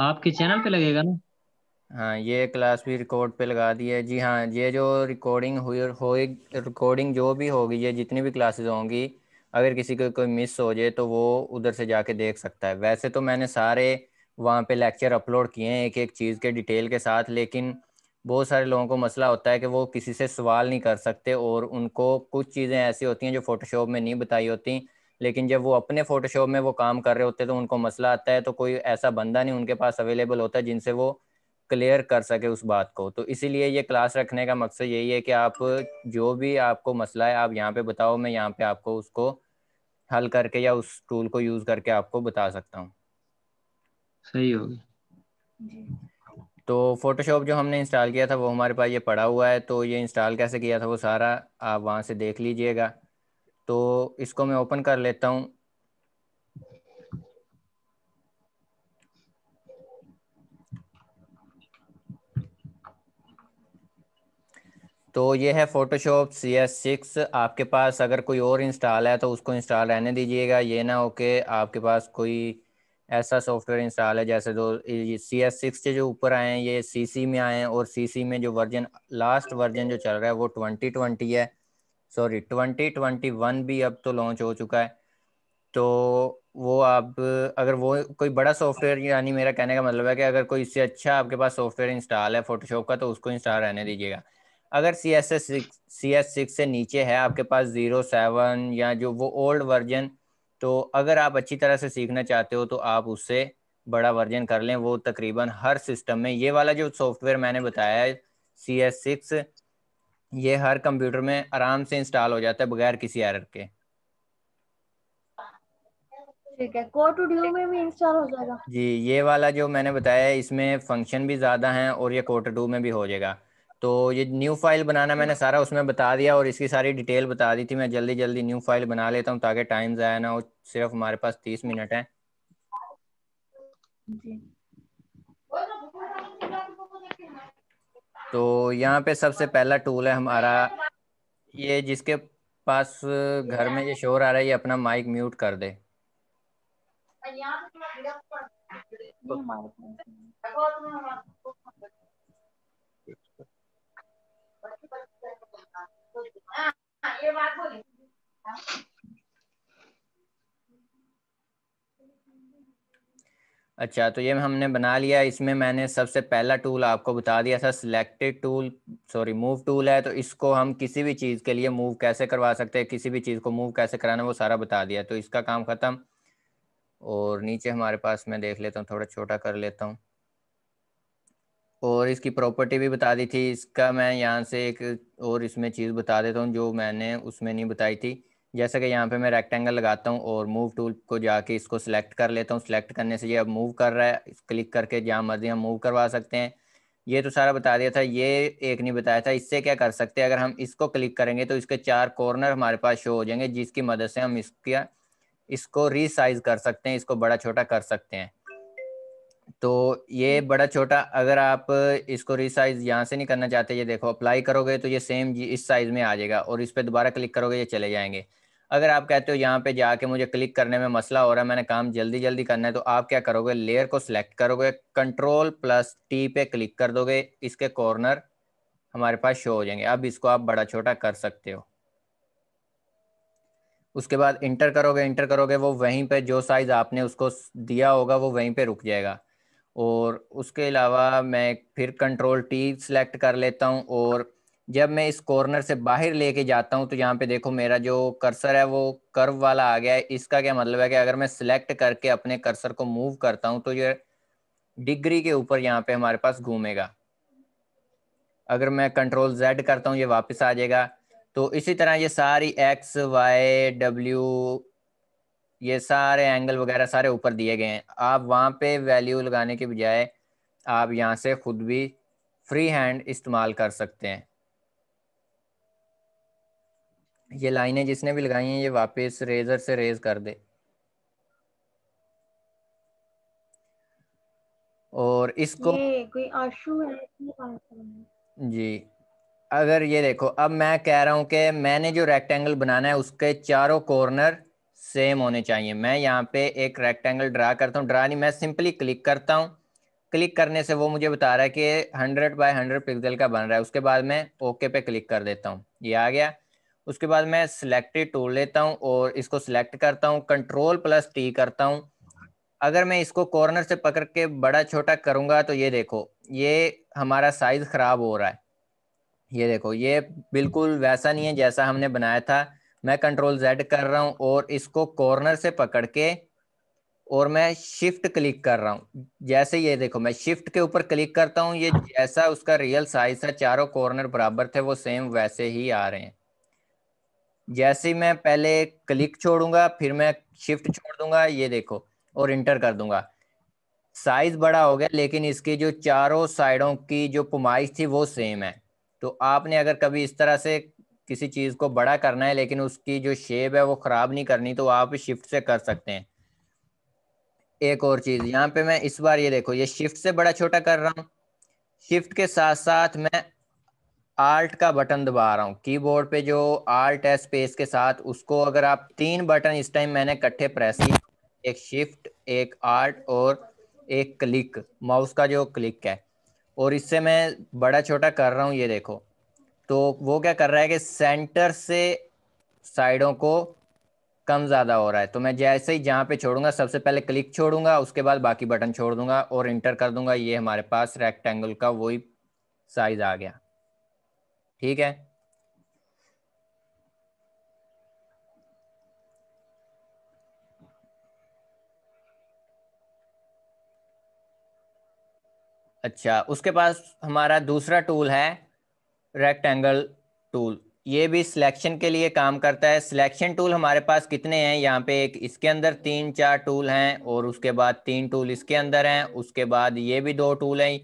आपके चैनल पे लगेगा ना हाँ ये क्लास भी रिकॉर्ड पे लगा दी है जी हाँ ये जो रिकॉर्डिंग हुई हो रिकॉर्डिंग जो भी होगी ये जितनी भी क्लासेस होंगी अगर किसी को कोई मिस हो जाए तो वो उधर से जाके देख सकता है वैसे तो मैंने सारे वहाँ पे लेक्चर अपलोड किए हैं एक एक चीज़ के डिटेल के साथ लेकिन बहुत सारे लोगों को मसला होता है कि वो किसी से सवाल नहीं कर सकते और उनको कुछ चीज़ें ऐसी होती हैं जो फोटोशॉप में नहीं बताई होती लेकिन जब वो अपने फोटोशॉप में वो काम कर रहे होते तो उनको मसला आता है तो कोई ऐसा बंदा नहीं उनके पास अवेलेबल होता है जिनसे वो क्लियर कर सके उस बात को तो इसीलिए ये क्लास रखने का मकसद यही है कि आप जो भी आपको मसला है आप यहाँ पे बताओ मैं यहाँ पे आपको उसको हल करके या उस टूल को यूज करके आपको बता सकता हूँ सही हो गया तो फोटोशॉप जो हमने इंस्टॉल किया था वो हमारे पास ये पड़ा हुआ है तो ये इंस्टॉल कैसे किया था वो सारा आप वहाँ से देख लीजिएगा तो इसको मैं ओपन कर लेता हूँ तो ये है फोटोशॉप सी एस सिक्स आपके पास अगर कोई और इंस्टॉल है तो उसको इंस्टॉल रहने दीजिएगा ये ना हो के आपके पास कोई ऐसा सॉफ्टवेयर इंस्टॉल है जैसे दो सी एस सिक्स के जो ऊपर आए हैं ये सी सी में आए हैं और सी सी में जो वर्जन लास्ट वर्जन जो चल रहा है वो ट्वेंटी ट्वेंटी है सॉरी 2021 भी अब तो लॉन्च हो चुका है तो वो आप अगर वो कोई बड़ा सॉफ्टवेयर यानी मेरा कहने का मतलब है कि अगर कोई इससे अच्छा आपके पास सॉफ्टवेयर इंस्टॉल है फोटोशॉप का तो उसको इंस्टॉल रहने दीजिएगा अगर C S S six C S six से नीचे है आपके पास ज़ीरो सेवन या जो वो ओल्ड वर्जन तो अगर आप अच्छी तरह से सीखना चाहते हो तो आप उससे बड़ा वर्जन कर लें वो तकरीबन हर सिस्टम में ये वाला जो सॉफ्टवेयर मैंने बताया है सी एस सिक्स ये हर कंप्यूटर में आराम से इंस्टॉल हो जाता है बगैर किसी एरर के ठीक है में भी इंस्टॉल हो जाएगा जी ये वाला जो मैंने बताया इसमें फंक्शन भी ज़्यादा हैं और ये कोड टू में भी हो जाएगा तो ये न्यू फाइल बनाना मैंने सारा उसमें बता दिया और इसकी सारी डिटेल बता दी थी मैं जल्दी जल्दी न्यू फाइल बना लेता हूँ ताकि टाइम ज़ाया ना हो सिर्फ हमारे पास तीस मिनट है जी तो यहाँ पे सबसे पहला टूल है हमारा ये जिसके पास घर में ये शोर आ रहा है ये अपना माइक म्यूट कर दे ये बात बोली अच्छा तो ये हमने बना लिया इसमें मैंने सबसे पहला टूल आपको बता दिया था selected tool sorry move tool है तो इसको हम किसी भी चीज़ के लिए मूव कैसे करवा सकते हैं किसी भी चीज़ को मूव कैसे कराना वो सारा बता दिया तो इसका काम ख़त्म और नीचे हमारे पास मैं देख लेता हूँ थोड़ा छोटा कर लेता हूँ और इसकी प्रॉपर्टी भी बता दी थी इसका मैं यहाँ से एक और इसमें चीज़ बता देता हूँ जो मैंने उसमें नहीं बताई थी जैसे कि यहाँ पे मैं रेक्टेंगल लगाता हूँ और मूव टूल को जाके इसको सिलेक्ट कर लेता हूँ सिलेक्ट करने से ये अब मूव कर रहा है क्लिक करके जहाँ मर्जी हम मूव करवा सकते हैं ये तो सारा बता दिया था ये एक नहीं बताया था इससे क्या कर सकते हैं अगर हम इसको क्लिक करेंगे तो इसके चार कॉर्नर हमारे पास शो हो जाएंगे जिसकी मदद से हम इसका इसको रिसाइज कर सकते हैं इसको बड़ा छोटा कर सकते हैं तो ये हम्म। बड़ा छोटा अगर आप इसको रिसाइज यहाँ से नहीं करना चाहते ये देखो अप्लाई करोगे तो ये सेम इस साइज में आ जाएगा और इस पर दोबारा क्लिक करोगे ये चले जाएंगे अगर आप कहते हो यहाँ पे जाके मुझे क्लिक करने में मसला हो रहा है मैंने काम जल्दी जल्दी करना है तो आप क्या करोगे लेयर को सिलेक्ट करोगे कंट्रोल प्लस टी पे क्लिक कर दोगे इसके कॉर्नर हमारे पास शो हो जाएंगे अब इसको आप बड़ा छोटा कर सकते हो उसके बाद इंटर करोगे इंटर करोगे वो वहीं पे जो साइज़ आपने उसको दिया होगा वो वहीं पे रुक जाएगा और उसके अलावा मैं फिर कंट्रोल टी सेलेक्ट कर लेता हूँ और जब मैं इस कॉर्नर से बाहर लेके जाता हूँ तो यहाँ पे देखो मेरा जो कर्सर है वो कर्व वाला आ गया है इसका क्या मतलब है कि अगर मैं सिलेक्ट करके अपने कर्सर को मूव करता हूँ तो ये डिग्री के ऊपर यहाँ पे हमारे पास घूमेगा अगर मैं कंट्रोल जेड करता हूँ ये वापस आ जाएगा तो इसी तरह ये सारी एक्स वाई डब्ल्यू ये सारे एंगल वगैरह सारे ऊपर दिए गए हैं आप वहाँ पे वैल्यू लगाने के बजाय आप यहाँ से खुद भी फ्री हैंड इस्तेमाल कर सकते हैं ये लाइनें जिसने भी लगाई हैं ये वापस रेजर से रेज कर दे और इसको कोई आशु है तो जी अगर ये देखो अब मैं कह रहा हूँ कि मैंने जो रेक्टेंगल बनाना है उसके चारों कॉर्नर सेम होने चाहिए मैं यहाँ पे एक रेक्टेंगल ड्रा करता हूँ ड्रा नहीं मैं सिंपली क्लिक करता हूँ क्लिक करने से वो मुझे बता रहा है कि 100 बाय 100 पिक्सल का बन रहा है उसके बाद मैं ओके पे क्लिक कर देता हूँ ये आ गया उसके बाद मैं सिलेक्टेड टूल लेता हूँ और इसको सिलेक्ट करता हूँ कंट्रोल प्लस टी करता हूँ अगर मैं इसको कॉर्नर से पकड़ के बड़ा छोटा करूँगा तो ये देखो ये हमारा साइज ख़राब हो रहा है ये देखो ये बिल्कुल वैसा नहीं है जैसा हमने बनाया था मैं कंट्रोल जेड कर रहा हूँ और इसको कॉर्नर से पकड़ के और मैं शिफ्ट क्लिक कर रहा हूँ जैसे ये देखो मैं शिफ्ट के ऊपर क्लिक करता हूँ ये जैसा उसका रियल साइज था चारों कॉर्नर बराबर थे वो सेम वैसे ही आ रहे हैं जैसे ही मैं पहले क्लिक छोड़ूंगा फिर मैं शिफ्ट छोड़ दूंगा ये देखो और इंटर कर दूंगा साइज बड़ा हो गया लेकिन इसकी जो चारों साइडों की जो पुमाइश थी वो सेम है तो आपने अगर कभी इस तरह से किसी चीज़ को बड़ा करना है लेकिन उसकी जो शेप है वो ख़राब नहीं करनी तो आप शिफ्ट से कर सकते हैं एक और चीज़ यहाँ पे मैं इस बार ये देखो ये शिफ्ट से बड़ा छोटा कर रहा हूँ शिफ्ट के साथ साथ मैं आर्ट का बटन दबा रहा हूँ कीबोर्ड पे जो आर्ट है स्पेस के साथ उसको अगर आप तीन बटन इस टाइम मैंने इकट्ठे प्रेस किया एक शिफ्ट एक आर्ट और एक क्लिक माउस का जो क्लिक है और इससे मैं बड़ा छोटा कर रहा हूँ ये देखो तो वो क्या कर रहा है कि सेंटर से साइडों को कम ज़्यादा हो रहा है तो मैं जैसे ही जहाँ पे छोड़ूंगा सबसे पहले क्लिक छोड़ूंगा उसके बाद बाकी बटन छोड़ दूंगा और इंटर कर दूंगा ये हमारे पास रेक्टेंगल का वही साइज़ आ गया ठीक है अच्छा उसके पास हमारा दूसरा टूल है रेक्टेंगल टूल ये भी सिलेक्शन के लिए काम करता है सिलेक्शन टूल हमारे पास कितने हैं यहाँ पे एक इसके अंदर तीन चार टूल हैं और उसके बाद तीन टूल इसके अंदर हैं उसके बाद ये भी दो टूल हैं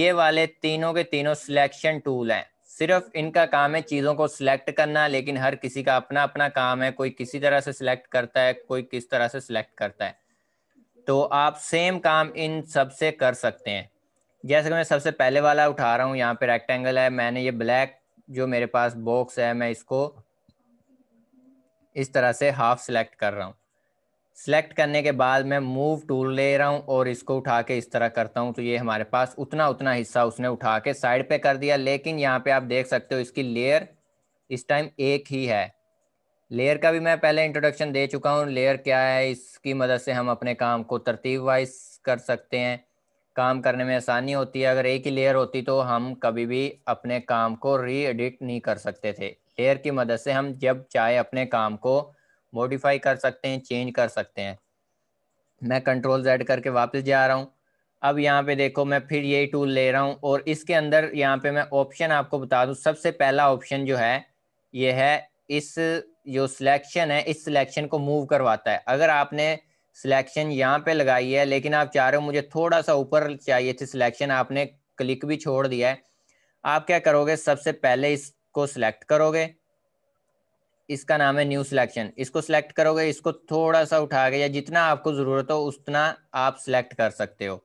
ये वाले तीनों के तीनों सिलेक्शन टूल हैं सिर्फ इनका काम है चीज़ों को सिलेक्ट करना लेकिन हर किसी का अपना अपना काम है कोई किसी तरह से सिलेक्ट करता है कोई किस तरह से सिलेक्ट करता है तो आप सेम काम इन सब से कर सकते हैं जैसे कि मैं सबसे पहले वाला उठा रहा हूँ यहाँ पे रेक्टेंगल है मैंने ये ब्लैक जो मेरे पास बॉक्स है मैं इसको इस तरह से हाफ सिलेक्ट कर रहा हूँ सेलेक्ट करने के बाद मैं मूव टूल ले रहा हूँ और इसको उठा के इस तरह करता हूँ तो ये हमारे पास उतना उतना हिस्सा उसने उठा के साइड पे कर दिया लेकिन यहाँ पे आप देख सकते हो इसकी लेयर इस टाइम एक ही है लेयर का भी मैं पहले इंट्रोडक्शन दे चुका हूँ लेयर क्या है इसकी मदद से हम अपने काम को तरतीब वाइज कर सकते हैं काम करने में आसानी होती है अगर एक ही लेयर होती तो हम कभी भी अपने काम को रीएडिट नहीं कर सकते थे लेयर की मदद से हम जब चाहे अपने काम को मॉडिफाई कर सकते हैं चेंज कर सकते हैं मैं कंट्रोल जेड करके वापस जा रहा हूँ अब यहाँ पे देखो मैं फिर यही टूल ले रहा हूँ और इसके अंदर यहाँ पे मैं ऑप्शन आपको बता दूँ सबसे पहला ऑप्शन जो है ये है इस जो सिलेक्शन है इस सिलेक्शन को मूव करवाता है अगर आपने सिलेक्शन यहाँ पे लगाई है लेकिन आप चाह रहे हो मुझे थोड़ा सा ऊपर चाहिए थी सिलेक्शन आपने क्लिक भी छोड़ दिया है आप क्या करोगे सबसे पहले इसको सिलेक्ट करोगे इसका नाम है न्यू सिलेक्शन इसको सिलेक्ट करोगे इसको थोड़ा सा उठा के या जितना आपको ज़रूरत हो उतना आप सिलेक्ट कर सकते हो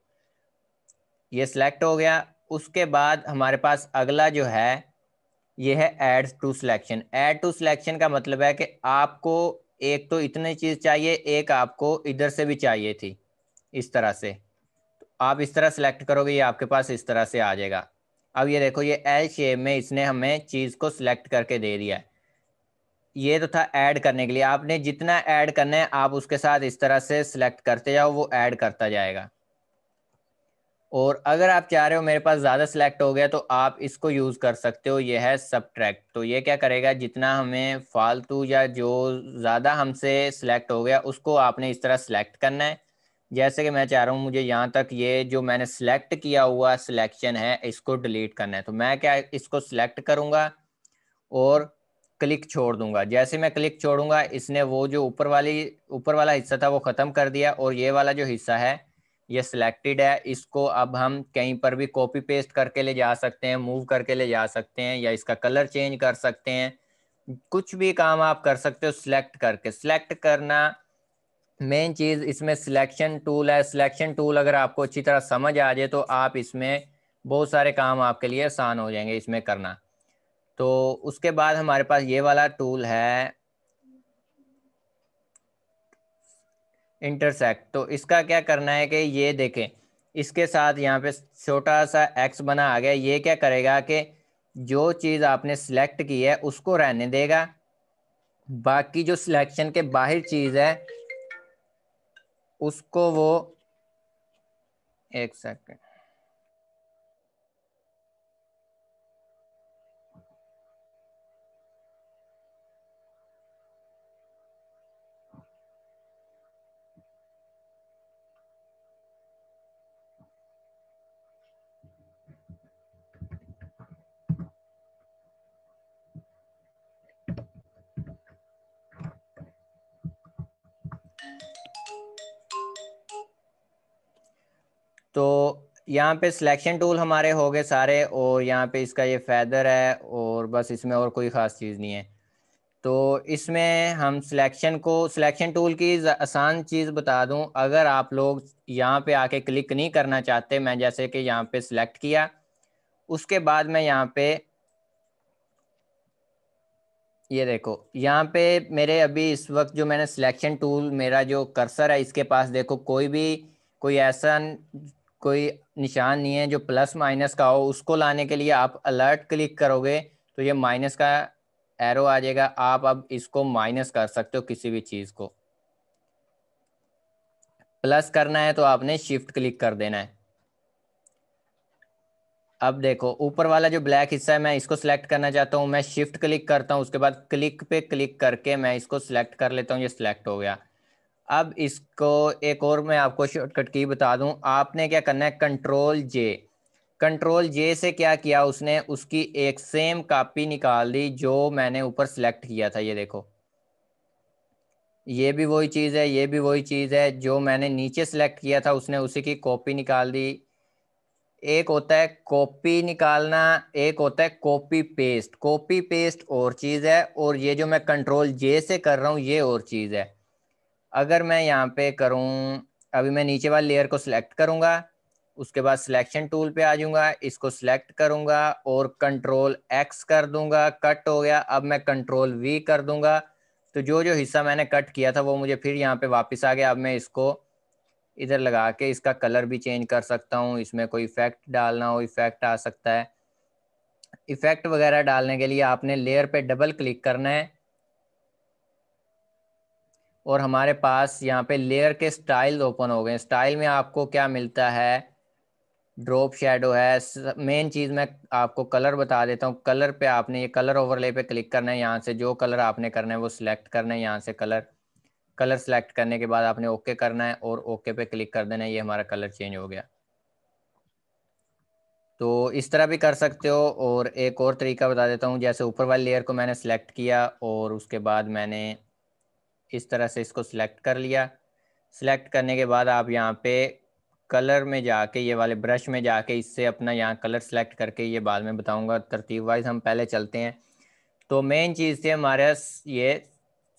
ये सिलेक्ट हो गया उसके बाद हमारे पास अगला जो है ये है add to selection add to selection का मतलब है कि आपको एक तो इतनी चीज़ चाहिए एक आपको इधर से भी चाहिए थी इस तरह से तो आप इस तरह सेलेक्ट करोगे ये आपके पास इस तरह से आ जाएगा अब ये देखो ये एल शेप में इसने हमें चीज़ को सिलेक्ट करके दे दिया है ये तो था ऐड करने के लिए आपने जितना ऐड करना है आप उसके साथ इस तरह से सिलेक्ट करते जाओ वो ऐड करता जाएगा और अगर आप चाह रहे हो मेरे पास ज़्यादा सिलेक्ट हो गया तो आप इसको यूज़ कर सकते हो ये है सब तो ये क्या करेगा जितना हमें फालतू या जो ज़्यादा हमसे सिलेक्ट हो गया उसको आपने इस तरह सिलेक्ट करना है जैसे कि मैं चाह रहा हूँ मुझे यहाँ तक ये जो मैंने सिलेक्ट किया हुआ सिलेक्शन है इसको डिलीट करना है तो मैं क्या इसको सिलेक्ट करूँगा और क्लिक छोड़ दूंगा जैसे मैं क्लिक छोड़ूंगा इसने वो जो ऊपर वाली ऊपर वाला हिस्सा था वो ख़त्म कर दिया और ये वाला जो हिस्सा है ये सिलेक्टेड है इसको अब हम कहीं पर भी कॉपी पेस्ट करके ले जा सकते हैं मूव करके ले जा सकते हैं या इसका कलर चेंज कर सकते हैं कुछ भी काम आप कर सकते हो सिलेक्ट करके सिलेक्ट करना मेन चीज़ इसमें सिलेक्शन टूल है सिलेक्शन टूल अगर आपको अच्छी तरह समझ आ जाए तो आप इसमें बहुत सारे काम आपके लिए आसान हो जाएंगे इसमें करना तो उसके बाद हमारे पास ये वाला टूल है इंटरसेक्ट तो इसका क्या करना है कि ये देखें इसके साथ यहाँ पे छोटा सा एक्स बना आ गया ये क्या करेगा कि जो चीज़ आपने सिलेक्ट की है उसको रहने देगा बाकी जो सिलेक्शन के बाहर चीज़ है उसको वो एक सेकेंड तो यहाँ पे सिलेक्शन टूल हमारे हो गए सारे और यहाँ पे इसका ये फैदर है और बस इसमें और कोई ख़ास चीज़ नहीं है तो इसमें हम सिलेक्शन को सिलेक्शन टूल की आसान चीज़ बता दूं अगर आप लोग यहाँ पे आके क्लिक नहीं करना चाहते मैं जैसे कि यहाँ पे सिलेक्ट किया उसके बाद मैं यहाँ पे ये देखो यहाँ पे मेरे अभी इस वक्त जो मैंने सिलेक्शन टूल मेरा जो कर्सर है इसके पास देखो कोई भी कोई ऐसा कोई निशान नहीं है जो प्लस माइनस का हो उसको लाने के लिए आप अलर्ट क्लिक करोगे तो ये माइनस का एरो आ जाएगा आप अब इसको माइनस कर सकते हो किसी भी चीज़ को प्लस करना है तो आपने शिफ्ट क्लिक कर देना है अब देखो ऊपर वाला जो ब्लैक हिस्सा है मैं इसको सिलेक्ट करना चाहता हूँ मैं शिफ्ट क्लिक करता हूँ उसके बाद क्लिक पे क्लिक करके मैं इसको सिलेक्ट कर लेता हूँ ये सिलेक्ट हो गया अब इसको एक और मैं आपको शॉर्टकट की बता दूं आपने क्या करना है कंट्रोल जे कंट्रोल जे से क्या किया उसने उसकी एक सेम कापी निकाल दी जो मैंने ऊपर सिलेक्ट किया था ये देखो ये भी वही चीज़ है ये भी वही चीज़ है जो मैंने नीचे सेलेक्ट किया था उसने उसी की कॉपी निकाल दी एक होता है कॉपी निकालना एक होता है कॉपी पेस्ट कॉपी पेस्ट और चीज़ है और ये जो मैं कंट्रोल जे से कर रहा हूँ ये और चीज़ है अगर मैं यहाँ पे करूँ अभी मैं नीचे वाले लेयर को सिलेक्ट करूँगा उसके बाद सिलेक्शन टूल पे आ जाऊँगा इसको सिलेक्ट करूँगा और कंट्रोल एक्स कर दूँगा कट हो गया अब मैं कंट्रोल वी कर दूंगा तो जो जो हिस्सा मैंने कट किया था वो मुझे फिर यहाँ पे वापस आ गया अब मैं इसको इधर लगा के इसका कलर भी चेंज कर सकता हूँ इसमें कोई इफेक्ट डालना हो इफेक्ट आ सकता है इफेक्ट वगैरह डालने के लिए आपने लेयर पे डबल क्लिक करना है और हमारे पास यहाँ पे लेयर के स्टाइल ओपन हो गए स्टाइल में आपको क्या मिलता है ड्रॉप शेडो है मेन चीज़ मैं आपको कलर बता देता हूँ कलर पे आपने ये कलर ओवरले पे क्लिक करना है यहाँ से जो कलर आपने करना है वो सिलेक्ट करना है यहाँ से कलर कलर सेलेक्ट करने के बाद आपने ओके okay करना है और ओके okay पे क्लिक कर देना है ये हमारा कलर चेंज हो गया तो इस तरह भी कर सकते हो और एक और तरीका बता देता हूँ जैसे ऊपर वाले लेयर को मैंने सेलेक्ट किया और उसके बाद मैंने इस तरह से इसको सिलेक्ट कर लिया सिलेक्ट करने के बाद आप यहाँ पे कलर में जाके ये वाले ब्रश में जाके इससे अपना यहाँ कलर सेलेक्ट करके ये बाद में बताऊँगा तरतीब वाइज हम पहले चलते हैं तो मेन चीज़ थी हमारे ये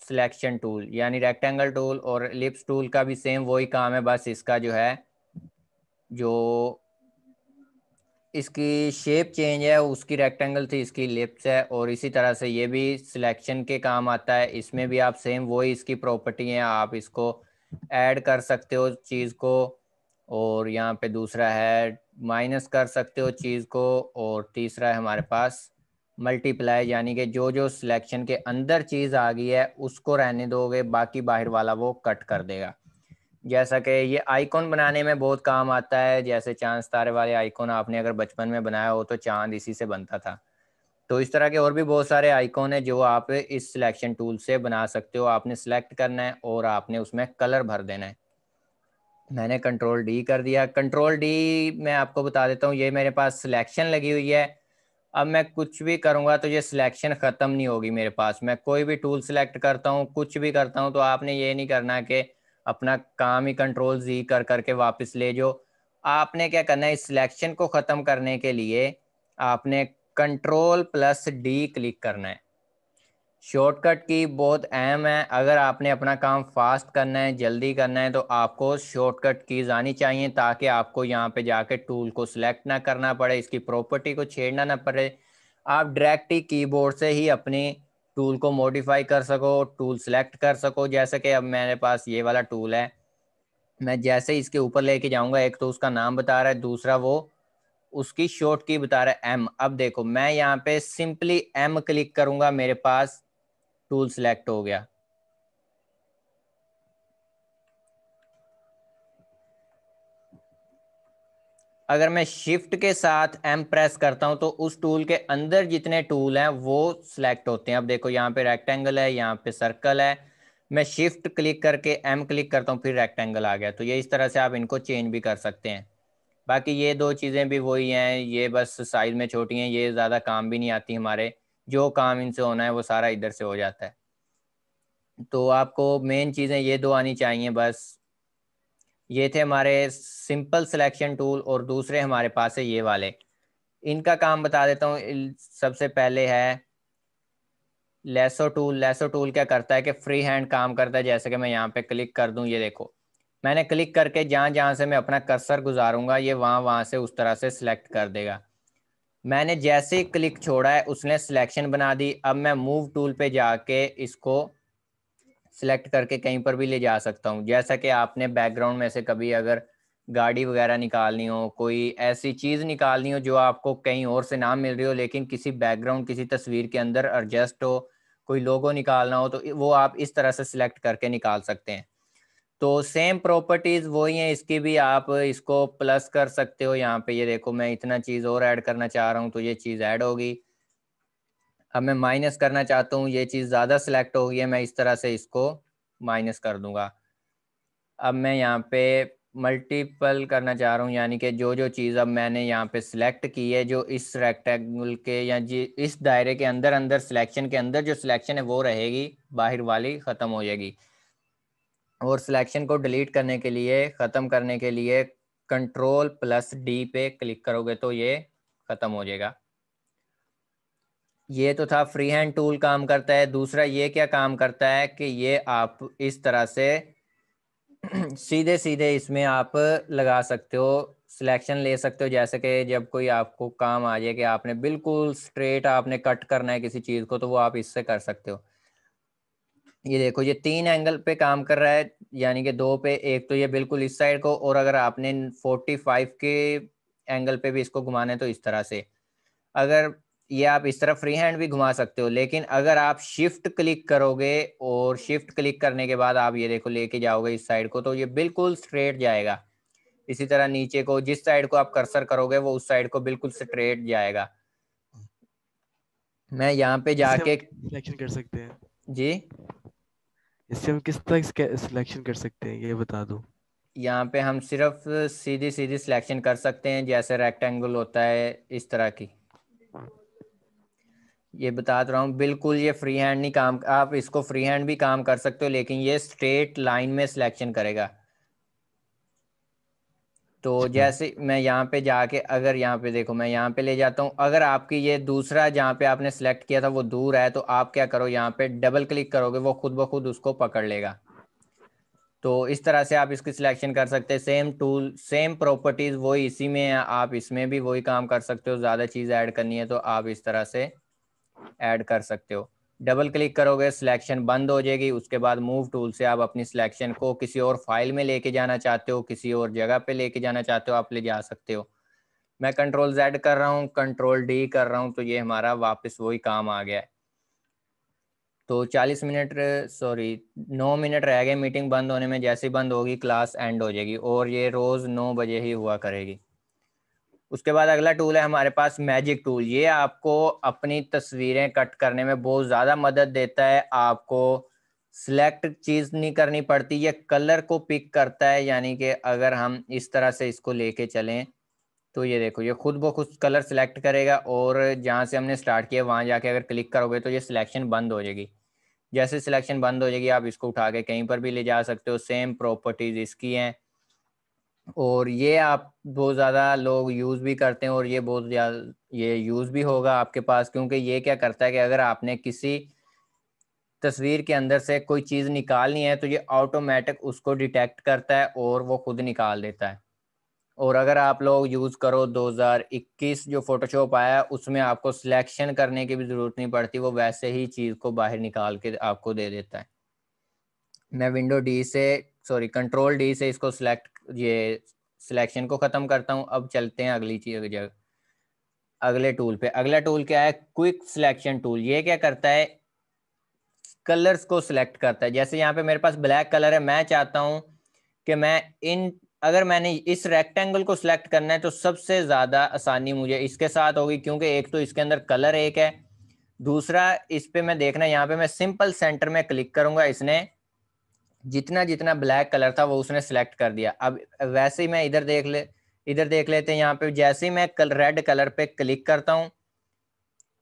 सिलेक्शन टूल यानी रेक्टेंगल टूल और लिप्स टूल का भी सेम वही काम है बस इसका जो है जो इसकी शेप चेंज है उसकी रेक्टेंगल थी इसकी लिप्स है और इसी तरह से ये भी सिलेक्शन के काम आता है इसमें भी आप सेम वही इसकी प्रॉपर्टी है आप इसको ऐड कर सकते हो चीज़ को और यहाँ पे दूसरा है माइनस कर सकते हो चीज़ को और तीसरा है हमारे पास मल्टीप्लाई यानी कि जो जो सिलेक्शन के अंदर चीज आ गई है उसको रहने दोगे बाकी बाहर वाला वो कट कर देगा जैसा कि ये आइकॉन बनाने में बहुत काम आता है जैसे चांद तारे वाले आइकॉन आपने अगर बचपन में बनाया हो तो चांद इसी से बनता था तो इस तरह के और भी बहुत सारे आइकॉन है जो आप इस सिलेक्शन टूल से बना सकते हो आपने सेलेक्ट करना है और आपने उसमें कलर भर देना है मैंने कंट्रोल डी कर दिया कंट्रोल डी मैं आपको बता देता हूँ ये मेरे पास सिलेक्शन लगी हुई है अब मैं कुछ भी करूँगा तो ये सिलेक्शन ख़त्म नहीं होगी मेरे पास मैं कोई भी टूल सेलेक्ट करता हूँ कुछ भी करता हूँ तो आपने ये नहीं करना कि अपना काम ही कंट्रोल जी कर करके वापस ले जो आपने क्या करना है इस सिलेक्शन को ख़त्म करने के लिए आपने कंट्रोल प्लस डी क्लिक करना है शॉर्टकट की बहुत अहम है अगर आपने अपना काम फास्ट करना है जल्दी करना है तो आपको शॉर्टकट कीज आनी चाहिए ताकि आपको यहाँ पे जाके टूल को सिलेक्ट ना करना पड़े इसकी प्रॉपर्टी को छेड़ना ना पड़े आप डायरेक्ट ही कीबोर्ड से ही अपने टूल को मॉडिफाई कर सको टूल सेलेक्ट कर सको जैसे कि अब मेरे पास ये वाला टूल है मैं जैसे इसके ऊपर लेके जाऊंगा एक तो उसका नाम बता रहा है दूसरा वो उसकी शॉर्ट की बता रहा है एम अब देखो मैं यहाँ पे सिंपली एम क्लिक करूंगा मेरे पास टूल सिलेक्ट हो गया अगर मैं शिफ्ट के साथ एम प्रेस करता हूं तो उस टूल के अंदर जितने टूल हैं वो सिलेक्ट होते हैं अब देखो यहाँ पे रेक्टेंगल है यहाँ पे सर्कल है मैं शिफ्ट क्लिक करके एम क्लिक करता हूँ फिर रेक्टेंगल आ गया तो ये इस तरह से आप इनको चेंज भी कर सकते हैं बाकी ये दो चीज़ें भी वही हैं ये बस साइज में छोटी हैं ये ज़्यादा काम भी नहीं आती हमारे जो काम इनसे होना है वो सारा इधर से हो जाता है तो आपको मेन चीज़ें ये दो आनी चाहिए बस ये थे हमारे सिंपल सिलेक्शन टूल और दूसरे हमारे पास है ये वाले इनका काम बता देता हूँ सबसे पहले है लेसो टूल लेसो टूल क्या करता है कि फ्री हैंड काम करता है जैसे कि मैं यहाँ पे क्लिक कर दूँ ये देखो मैंने क्लिक करके जहाँ जहाँ से मैं अपना कर्सर गुजारूंगा ये वहाँ वहाँ से उस तरह से सिलेक्ट कर देगा मैंने जैसे ही क्लिक छोड़ा है उसने सिलेक्शन बना दी अब मैं मूव टूल पे जाके इसको सिलेक्ट करके कहीं पर भी ले जा सकता हूँ जैसा कि आपने बैकग्राउंड में से कभी अगर गाड़ी वगैरह निकालनी हो कोई ऐसी चीज़ निकालनी हो जो आपको कहीं और से ना मिल रही हो लेकिन किसी बैकग्राउंड किसी तस्वीर के अंदर एडजस्ट हो कोई लोगो निकालना हो तो वो आप इस तरह से सिलेक्ट करके निकाल सकते हैं तो सेम प्रॉपर्टीज वही है इसकी भी आप इसको प्लस कर सकते हो यहाँ पे ये देखो मैं इतना चीज और ऐड करना चाह रहा हूँ तो ये चीज ऐड होगी अब मैं माइनस करना चाहता हूँ ये चीज ज्यादा सिलेक्ट हो गई है मैं इस तरह से इसको माइनस कर दूंगा अब मैं यहाँ पे मल्टीपल करना चाह रहा हूँ यानी कि जो जो चीज़ अब मैंने यहाँ पे सिलेक्ट की है जो इस रेक्टेंगल के या जी इस दायरे के अंदर अंदर सिलेक्शन के अंदर जो सिलेक्शन है वो रहेगी बाहर वाली ख़त्म हो जाएगी और सिलेक्शन को डिलीट करने के लिए ख़त्म करने के लिए कंट्रोल प्लस डी पे क्लिक करोगे तो ये ख़त्म हो जाएगा ये तो था फ्री हैंड टूल काम करता है दूसरा ये क्या काम करता है कि ये आप इस तरह से सीधे सीधे इसमें आप लगा सकते हो सिलेक्शन ले सकते हो जैसे कि जब कोई आपको काम आ जाए कि आपने बिल्कुल स्ट्रेट आपने कट करना है किसी चीज़ को तो वो आप इससे कर सकते हो ये देखो ये तीन एंगल पे काम कर रहा है यानी कि दो पे एक तो ये बिल्कुल इस साइड को और अगर आपने 45 के एंगल पे भी इसको घुमाना है तो इस तरह से अगर ये आप इस तरह फ्री हैंड भी घुमा सकते हो लेकिन अगर आप शिफ्ट क्लिक करोगे और शिफ्ट क्लिक करने के बाद आप ये देखो लेके जाओगे इस साइड को तो ये बिल्कुल स्ट्रेट जाएगा इसी तरह नीचे को जिस साइड को आप कर्सर करोगे वो उस साइड को बिल्कुल स्ट्रेट जाएगा मैं यहाँ पे जाके कर सकते हैं जी इससे हम किस तरह सिलेक्शन कर सकते हैं ये बता दो यहाँ पे हम सिर्फ सीधी सीधी सिलेक्शन कर सकते हैं जैसे रेक्टेंगल होता है इस तरह की ये बता तो रहा हूँ बिल्कुल ये फ्री हैंड नहीं काम आप इसको फ्री हैंड भी काम कर सकते हो लेकिन ये स्ट्रेट लाइन में सिलेक्शन करेगा तो अच्छा। जैसे मैं यहाँ पे जाके अगर यहाँ पे देखो मैं यहाँ पे ले जाता हूँ अगर आपकी ये दूसरा जहाँ पे आपने सेलेक्ट किया था वो दूर है तो आप क्या करो यहाँ पे डबल क्लिक करोगे वो खुद ब खुद उसको पकड़ लेगा तो इस तरह से आप इसकी सिलेक्शन कर सकते हैं सेम टूल सेम प्रॉपर्टीज वही इसी में है आप इसमें भी वही काम कर सकते हो ज़्यादा चीज़ ऐड करनी है तो आप इस तरह से ऐड कर सकते हो डबल क्लिक करोगे सिलेक्शन बंद हो जाएगी उसके बाद मूव टूल से आप अपनी सिलेक्शन को किसी और फाइल में लेके जाना चाहते हो किसी और जगह पे लेके जाना चाहते हो आप ले जा सकते हो मैं कंट्रोल जेड कर रहा हूँ कंट्रोल डी कर रहा हूँ तो ये हमारा वापस वही काम आ गया है तो 40 मिनट सॉरी 9 मिनट रह गए मीटिंग बंद होने में जैसे बंद होगी क्लास एंड हो जाएगी और ये रोज़ नौ बजे ही हुआ करेगी उसके बाद अगला टूल है हमारे पास मैजिक टूल ये आपको अपनी तस्वीरें कट करने में बहुत ज़्यादा मदद देता है आपको सिलेक्ट चीज़ नहीं करनी पड़ती ये कलर को पिक करता है यानी कि अगर हम इस तरह से इसको लेके चलें तो ये देखो ये खुद ब खुद कलर सेलेक्ट करेगा और जहाँ से हमने स्टार्ट किया वहाँ जाके अगर क्लिक करोगे तो ये सिलेक्शन बंद हो जाएगी जैसे सिलेक्शन बंद हो जाएगी आप इसको उठा के कहीं पर भी ले जा सकते हो सेम प्रॉपर्टीज़ इसकी हैं और ये आप बहुत ज़्यादा लोग यूज़ भी करते हैं और ये बहुत ज़्यादा ये यूज़ भी होगा आपके पास क्योंकि ये क्या करता है कि अगर आपने किसी तस्वीर के अंदर से कोई चीज़ निकालनी है तो ये ऑटोमेटिक उसको डिटेक्ट करता है और वो खुद निकाल देता है और अगर आप लोग यूज़ करो 2021 जो फोटोशॉप आया उसमें आपको सिलेक्शन करने की भी ज़रूरत नहीं पड़ती वो वैसे ही चीज़ को बाहर निकाल के आपको दे देता है मैं विंडो डी से सॉरी कंट्रोल डी से इसको सिलेक्ट ये सिलेक्शन को ख़त्म करता हूँ अब चलते हैं अगली चीज अगले टूल पे अगला टूल क्या है क्विक सिलेक्शन टूल ये क्या करता है कलर्स को सिलेक्ट करता है जैसे यहाँ पे मेरे पास ब्लैक कलर है मैं चाहता हूँ कि मैं इन अगर मैंने इस रेक्टेंगल को सिलेक्ट करना है तो सबसे ज़्यादा आसानी मुझे इसके साथ होगी क्योंकि एक तो इसके अंदर कलर एक है दूसरा इस पे मैं देखना यहाँ पे मैं सिंपल सेंटर में क्लिक करूंगा इसने जितना जितना ब्लैक कलर था वो उसने सिलेक्ट कर दिया अब वैसे ही मैं इधर देख ले इधर देख लेते हैं यहाँ पे जैसे ही मैं कल रेड कलर पे क्लिक करता हूँ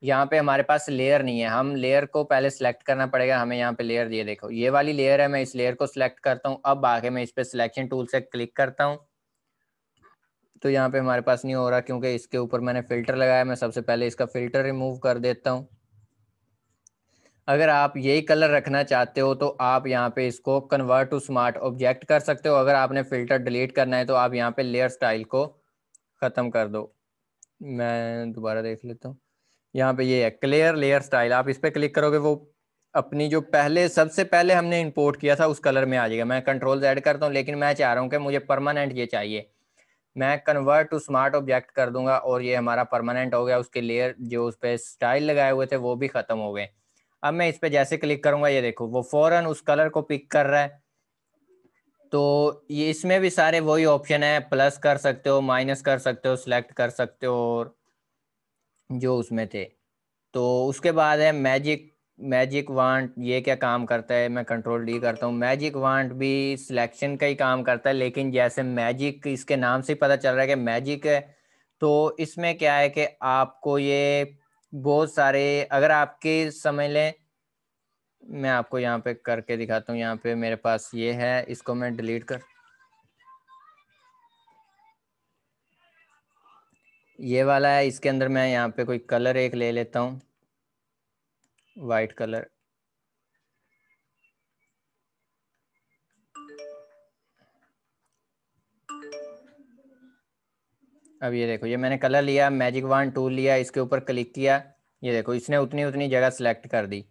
यहाँ पे हमारे पास लेयर नहीं है हम लेयर को पहले सिलेक्ट करना पड़ेगा हमें यहाँ पे लेयर दिए देखो ये वाली लेयर है मैं इस लेयर को सिलेक्ट करता हूँ अब आगे मैं इस पर सिलेक्शन टूल से क्लिक करता हूँ तो यहाँ पे हमारे पास नहीं हो रहा क्योंकि इसके ऊपर मैंने फिल्टर लगाया मैं सबसे पहले इसका फिल्टर रिमूव कर देता हूँ अगर आप यही कलर रखना चाहते हो तो आप यहाँ पे इसको कन्वर्ट टू स्मार्ट ऑब्जेक्ट कर सकते हो अगर आपने फिल्टर डिलीट करना है तो आप यहाँ पे लेयर स्टाइल को ख़त्म कर दो मैं दोबारा देख लेता हूँ यहाँ पे ये है क्लियर लेयर स्टाइल आप इस पर क्लिक करोगे वो अपनी जो पहले सबसे पहले हमने इंपोर्ट किया था उस कलर में आ जाएगा मैं कंट्रोल ऐड करता हूँ लेकिन मैं चाह रहा हूँ कि मुझे परमानेंट ये चाहिए मैं कन्वर्ट टू स्मार्ट ऑब्जेक्ट कर दूंगा और ये हमारा परमानेंट हो गया उसके लेयर जो उस पर स्टाइल लगाए हुए थे वो भी ख़त्म हो गए अब मैं इस पर जैसे क्लिक करूंगा ये देखो वो फौरन उस कलर को पिक कर रहा है तो ये इसमें भी सारे वही ऑप्शन है प्लस कर सकते हो माइनस कर सकते हो सिलेक्ट कर सकते हो और जो उसमें थे तो उसके बाद है मैजिक मैजिक वांट ये क्या काम करता है मैं कंट्रोल डी करता हूँ मैजिक वांट भी सिलेक्शन का ही काम करता है लेकिन जैसे मैजिक इसके नाम से पता चल रहा है कि मैजिक है तो इसमें क्या है कि आपको ये बहुत सारे अगर आपके समय लें मैं आपको यहाँ पे करके दिखाता हूँ यहाँ पे मेरे पास ये है इसको मैं डिलीट कर ये वाला है इसके अंदर मैं यहाँ पे कोई कलर एक ले लेता हूँ वाइट कलर अब ये देखो ये मैंने कलर लिया मैजिक वन टूल लिया इसके ऊपर क्लिक किया ये देखो इसने उतनी उतनी जगह सेलेक्ट कर दी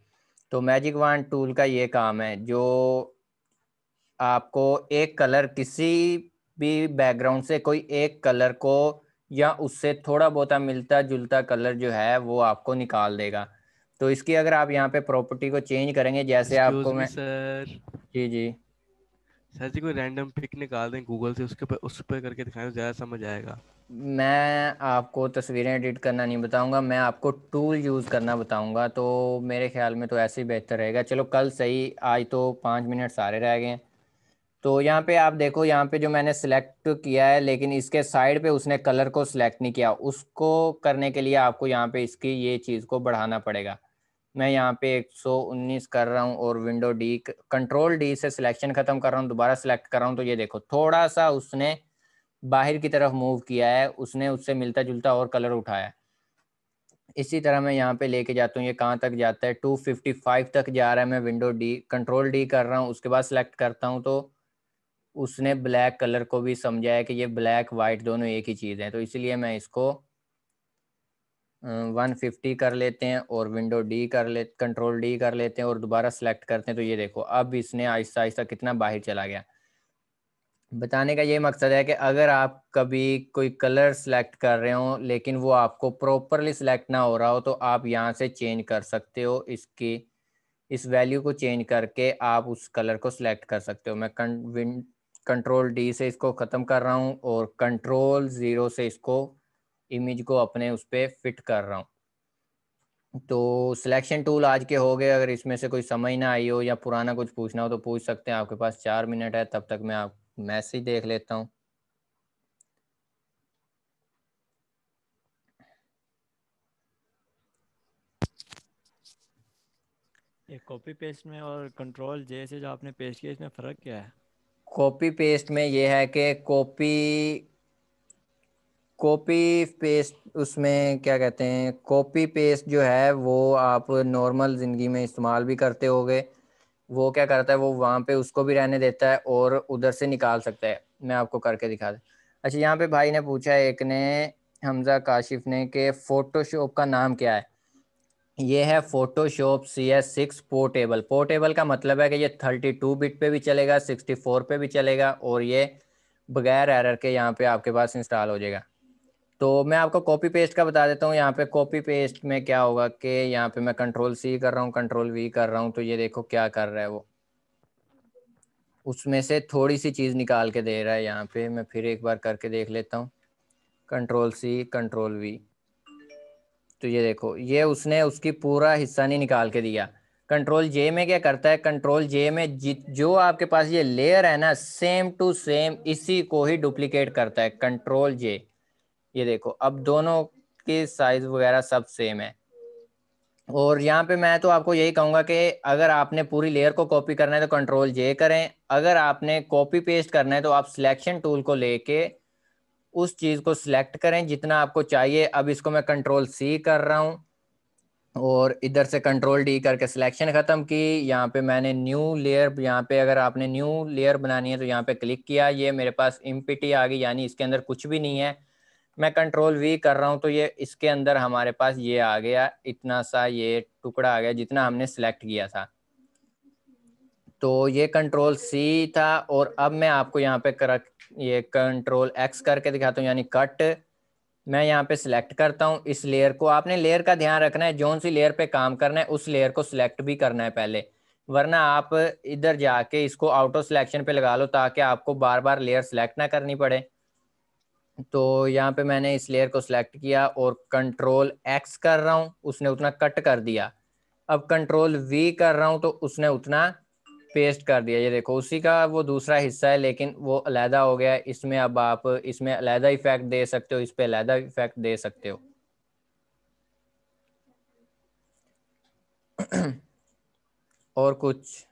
तो मैजिक वन टूल का ये काम है जो आपको एक कलर किसी भी बैकग्राउंड से कोई एक कलर को या उससे थोड़ा बहुत मिलता जुलता कलर जो है वो आपको निकाल देगा तो इसकी अगर आप यहाँ पे प्रॉपर्टी को चेंज करेंगे जैसे आपको मैं सर जी जी सर जी कोई रैंडम पिक निकाल दें गूगल से उसके पर उस पर करके दिखाएं तो ज़्यादा समझ आएगा मैं आपको तस्वीरें एडिट करना नहीं बताऊंगा मैं आपको टूल यूज़ करना बताऊंगा तो मेरे ख्याल में तो ऐसे ही बेहतर रहेगा चलो कल सही आज तो पाँच मिनट सारे रह गए हैं तो यहाँ पे आप देखो यहाँ पे जो मैंने सिलेक्ट किया है लेकिन इसके साइड पे उसने कलर को सिलेक्ट नहीं किया उसको करने के लिए आपको यहाँ पे इसकी ये चीज़ को बढ़ाना पड़ेगा मैं यहाँ पे 119 कर रहा हूँ और विंडो डी कंट्रोल डी से सिलेक्शन ख़त्म कर रहा हूँ दोबारा सिलेक्ट कर रहा हूँ तो ये देखो थोड़ा सा उसने बाहर की तरफ मूव किया है उसने उससे मिलता जुलता और कलर उठाया इसी तरह मैं यहाँ पे लेके जाता हूँ ये कहाँ तक जाता है 255 तक जा रहा है मैं विंडो डी कंट्रोल डी कर रहा हूँ उसके बाद सेलेक्ट करता हूँ तो उसने ब्लैक कलर को भी समझाया कि ये ब्लैक वाइट दोनों एक ही चीज़ है तो इसलिए मैं इसको वन फिफ्टी कर लेते हैं और विंडो डी कर ले कंट्रोल डी कर लेते हैं और दोबारा सेलेक्ट करते हैं तो ये देखो अब इसने आहिस्ता आहिस्ता कितना बाहर चला गया बताने का ये मकसद है कि अगर आप कभी कोई कलर सेलेक्ट कर रहे हो लेकिन वो आपको प्रॉपरली सिलेक्ट ना हो रहा हो तो आप यहाँ से चेंज कर सकते हो इसकी इस वैल्यू को चेंज करके आप उस कलर को सिलेक्ट कर सकते हो मैं कं, कंट्रोल डी से इसको ख़त्म कर रहा हूँ और कंट्रोल ज़ीरो से इसको इमेज को अपने उस पर फिट कर रहा हूँ तो सिलेक्शन टूल आज के हो गए अगर इसमें से कोई समझ ना आई हो या पुराना कुछ पूछना हो तो पूछ सकते हैं आपके पास चार मिनट है तब तक मैं आप मैसेज देख लेता हूँ ये कॉपी पेस्ट में और कंट्रोल जे से जो आपने पेस्ट किया इसमें फर्क क्या है कॉपी पेस्ट में ये है कि कॉपी कॉपी पेस्ट उसमें क्या कहते हैं कॉपी पेस्ट जो है वो आप नॉर्मल ज़िंदगी में इस्तेमाल भी करते होगे वो क्या करता है वो वहाँ पे उसको भी रहने देता है और उधर से निकाल सकता है मैं आपको करके दिखा दे अच्छा यहाँ पे भाई ने पूछा एक ने हमजा काशिफ ने के फ़ोटोशॉप का नाम क्या है ये है Photoshop C S six portable portable का मतलब है कि ये थर्टी टू बिट पे भी चलेगा सिक्सटी फोर पे भी चलेगा और ये बगैर एरर के यहाँ पे आपके पास इंस्टॉल हो जाएगा तो मैं आपको कॉपी पेस्ट का बता देता हूँ यहाँ पे कॉपी पेस्ट में क्या होगा कि यहाँ पे मैं कंट्रोल सी कर रहा हूँ कंट्रोल वी कर रहा हूँ तो ये देखो क्या कर रहा है वो उसमें से थोड़ी सी चीज़ निकाल के दे रहा है यहाँ पे मैं फिर एक बार करके देख लेता हूँ कंट्रोल सी कंट्रोल वी तो ये देखो ये उसने उसकी पूरा हिस्सा नहीं निकाल के दिया कंट्रोल जे में क्या करता है कंट्रोल जे में जो आपके पास ये लेयर है ना सेम टू सेम इसी को ही डुप्लीकेट करता है कंट्रोल जे ये देखो अब दोनों के साइज वगैरह सब सेम है और यहाँ पे मैं तो आपको यही कहूँगा कि अगर आपने पूरी लेयर को कॉपी करना है तो कंट्रोल जे करें अगर आपने कॉपी पेस्ट करना है तो आप सिलेक्शन टूल को लेके उस चीज़ को सिलेक्ट करें जितना आपको चाहिए अब इसको मैं कंट्रोल सी कर रहा हूँ और इधर से कंट्रोल डी करके सिलेक्शन ख़त्म की यहाँ पे मैंने न्यू लेयर यहाँ पे अगर आपने न्यू लेयर बनानी है तो यहाँ पे क्लिक किया ये मेरे पास एम आ गई यानी इसके अंदर कुछ भी नहीं है मैं कंट्रोल वी कर रहा हूँ तो ये इसके अंदर हमारे पास ये आ गया इतना सा ये टुकड़ा आ गया जितना हमने सेलेक्ट किया था तो ये कंट्रोल सी था और अब मैं आपको यहाँ पे कर ये कंट्रोल एक्स करके दिखाता हूँ यानी कट मैं यहाँ पे सिलेक्ट करता हूँ इस लेयर को आपने लेयर का ध्यान रखना है जोन सी लेयर पे काम करना है उस लेयर को सिलेक्ट भी करना है पहले वरना आप इधर जाके इसको आउट ऑफ सिलेक्शन पे लगा लो ताकि आपको बार बार लेयर सिलेक्ट ना करनी पड़े तो यहाँ पे मैंने इस लेयर को सिलेक्ट किया और कंट्रोल एक्स कर रहा हूँ उसने उतना कट कर दिया अब कंट्रोल वी कर रहा हूँ तो उसने उतना पेस्ट कर दिया ये देखो उसी का वो दूसरा हिस्सा है लेकिन वो अलहदा हो गया इसमें अब आप इसमें अलहदा इफेक्ट दे सकते हो इस पर अलहदा इफेक्ट दे सकते हो और कुछ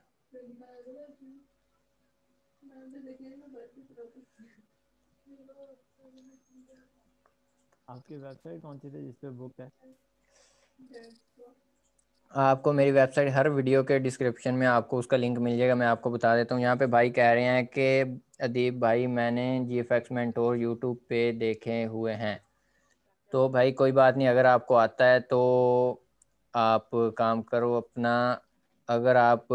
आपकी वेबसाइट कौन सी थी जिस पे बुक है आपको मेरी वेबसाइट हर वीडियो के डिस्क्रिप्शन में आपको उसका लिंक मिल जाएगा मैं आपको बता देता हूँ यहाँ पे भाई कह रहे हैं कि अदीप भाई मैंने G F X mentor YouTube पे देखे हुए हैं तो भाई कोई बात नहीं अगर आपको आता है तो आप काम करो अपना अगर आप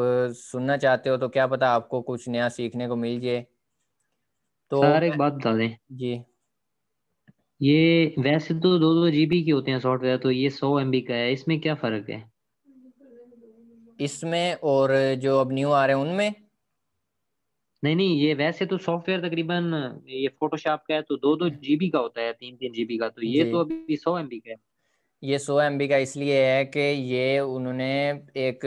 सुनना चाहते हो तो क्या पता आपको कुछ नया सीखने को मिल जाए तो सर एक बात बता दें जी ये वैसे तो दो दो जीबी के होते हैं सॉफ्टवेयर तो ये सौ एम का है इसमें क्या फर्क है इसमें और जो अब न्यू आ रहे हैं उनमें नहीं नहीं ये वैसे तो सॉफ्टवेयर तकरीबन ये फोटोशॉप का है तो दो दो जीबी का होता है तीन तीन जीबी का तो ये तो अभी सौ एम का है ये सौ एम का इसलिए है कि ये उन्होंने एक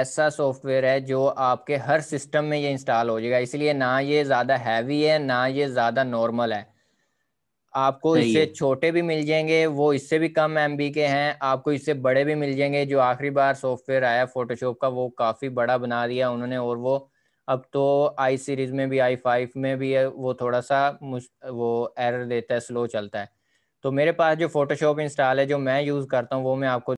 ऐसा सॉफ्टवेयर है जो आपके हर सिस्टम में ये इंस्टॉल हो जाएगा इसलिए ना ये ज़्यादा हैवी है ना ये ज़्यादा नॉर्मल है आपको इससे छोटे भी मिल जाएंगे वो इससे भी कम एम के हैं आपको इससे बड़े भी मिल जाएंगे जो आखिरी बार सॉफ्टवेयर आया फोटोशॉप का वो काफ़ी बड़ा बना दिया उन्होंने और वो अब तो आई सीरीज में भी आई फाइव में भी वो थोड़ा सा वो एरर देता है स्लो चलता है तो मेरे पास जो फोटोशॉप इंस्टॉल है जो मैं यूज़ करता हूँ वो मैं आपको